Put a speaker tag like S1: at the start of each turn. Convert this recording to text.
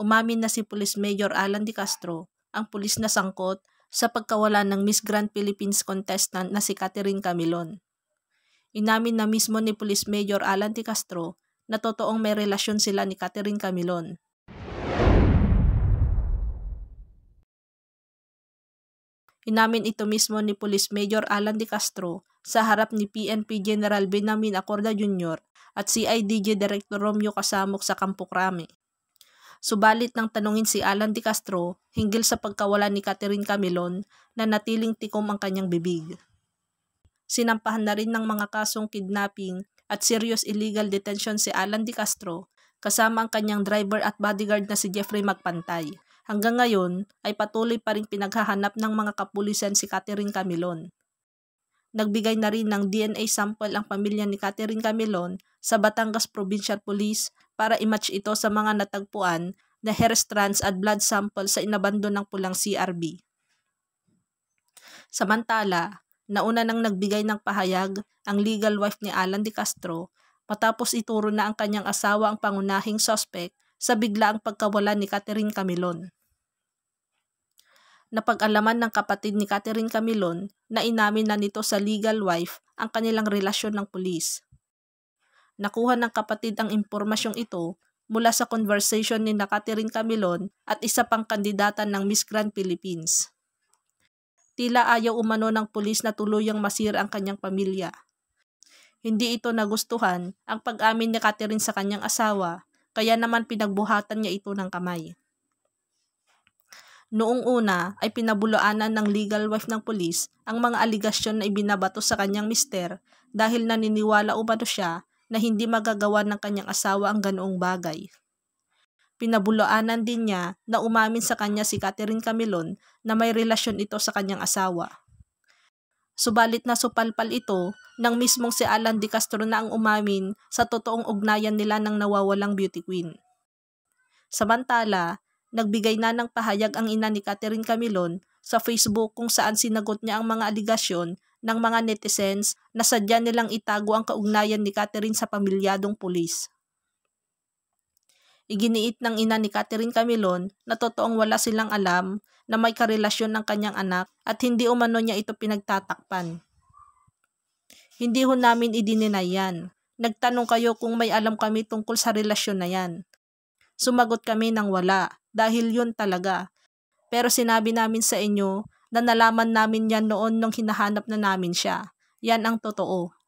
S1: umamin na si Police Major Alan De Castro, ang pulis na sangkot sa pagkawala ng Miss Grand Philippines contestant na si Catherine Camilon. Inamin na mismo ni Police Major Alan De Castro na totoong may relasyon sila ni Catherine Camilon. Inamin ito mismo ni Police Major Alan De Castro sa harap ni PNP General Benjamin Acorda Jr. at CIDG Director Romeo Kasamok sa Kampukrami. Subalit nang tanungin si Alan Di Castro hinggil sa pagkawala ni Catherine Camilon na natiling tikom ang kanyang bibig. Sinampahan na rin ng mga kasong kidnapping at serious illegal detention si Alan Di Castro kasama ang kanyang driver at bodyguard na si Jeffrey Magpantay. Hanggang ngayon ay patuloy pa rin pinaghahanap ng mga kapulisan si Catherine Camilon. Nagbigay na rin ng DNA sample ang pamilya ni Catherine Camilon sa Batangas Provincial Police para imatch ito sa mga natagpuan na hair strands at blood sample sa inabando ng pulang CRB. Samantala, nauna nang nagbigay ng pahayag ang legal wife ni Alan De Castro matapos ituro na ang kanyang asawa ang pangunahing sospek sa biglaang pagkawala ni Catherine Camilon. Napag-alaman ng kapatid ni Catherine Camilon na inamin na nito sa legal wife ang kanilang relasyon ng pulis. Nakuha ng kapatid ang impormasyong ito mula sa conversation ni na Catherine Camilon at isa pang kandidata ng Miss Grand Philippines. Tila ayaw umano ng pulis na tuluyang masira ang kanyang pamilya. Hindi ito nagustuhan ang pag-amin ni Catherine sa kanyang asawa, kaya naman pinagbuhatan niya ito ng kamay. Noong una ay pinabulaanan ng legal wife ng polis ang mga aligasyon na ibinabato sa kanyang mister dahil naniniwala umano siya na hindi magagawa ng kanyang asawa ang ganoong bagay. Pinabulaanan din niya na umamin sa kanya si Catherine Camilon na may relasyon ito sa kanyang asawa. Subalit na supalpal ito nang mismong si Alan Di Castro na ang umamin sa totoong ugnayan nila ng nawawalang beauty queen. Samantala, Nagbigay na ng pahayag ang ina ni Catherine Camilon sa Facebook kung saan sinagot niya ang mga aligasyon ng mga netizens na sadya nilang itago ang kaugnayan ni Catherine sa pamilyadong pulis. Iginiit ng ina ni Catherine Camilon na totoong wala silang alam na may karelasyon ng kanyang anak at hindi umano niya ito pinagtatakpan. Hindi ho namin idininay yan. Nagtanong kayo kung may alam kami tungkol sa relasyon na yan. Sumagot kami ng wala dahil yun talaga. Pero sinabi namin sa inyo na nalaman namin yan noon nung hinahanap na namin siya. Yan ang totoo.